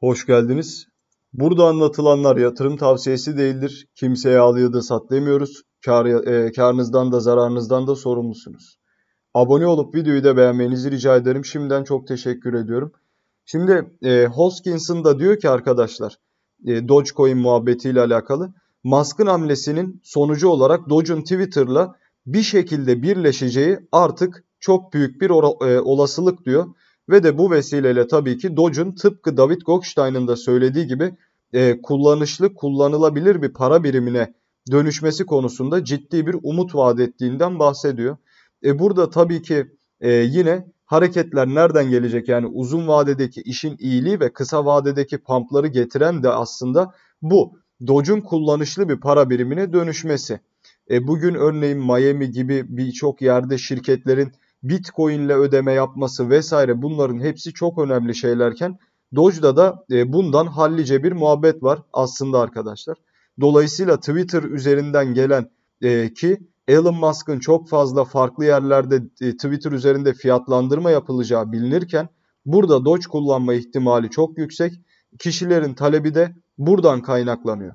Hoş geldiniz. Burada anlatılanlar yatırım tavsiyesi değildir. Kimseye alıya da sat demiyoruz. Kar, e, karınızdan da zararınızdan da sorumlusunuz. Abone olup videoyu da beğenmenizi rica ederim. Şimdiden çok teşekkür ediyorum. Şimdi e, Hoskins'ın da diyor ki arkadaşlar e, Dogecoin muhabbetiyle alakalı. Musk'ın hamlesinin sonucu olarak Doge'un Twitter'la bir şekilde birleşeceği artık çok büyük bir e, olasılık diyor. Ve de bu vesileyle tabii ki Doge'un tıpkı David Gockstein'ın da söylediği gibi e, kullanışlı, kullanılabilir bir para birimine dönüşmesi konusunda ciddi bir umut vaat ettiğinden bahsediyor. E, burada tabii ki e, yine hareketler nereden gelecek? Yani uzun vadedeki işin iyiliği ve kısa vadedeki pumpları getiren de aslında bu. Doge'un kullanışlı bir para birimine dönüşmesi. E, bugün örneğin Miami gibi birçok yerde şirketlerin Bitcoin ile ödeme yapması vesaire bunların hepsi çok önemli şeylerken Doge'da da e, bundan hallice bir muhabbet var aslında arkadaşlar. Dolayısıyla Twitter üzerinden gelen e, ki Elon Musk'ın çok fazla farklı yerlerde e, Twitter üzerinde fiyatlandırma yapılacağı bilinirken burada Doge kullanma ihtimali çok yüksek. Kişilerin talebi de buradan kaynaklanıyor.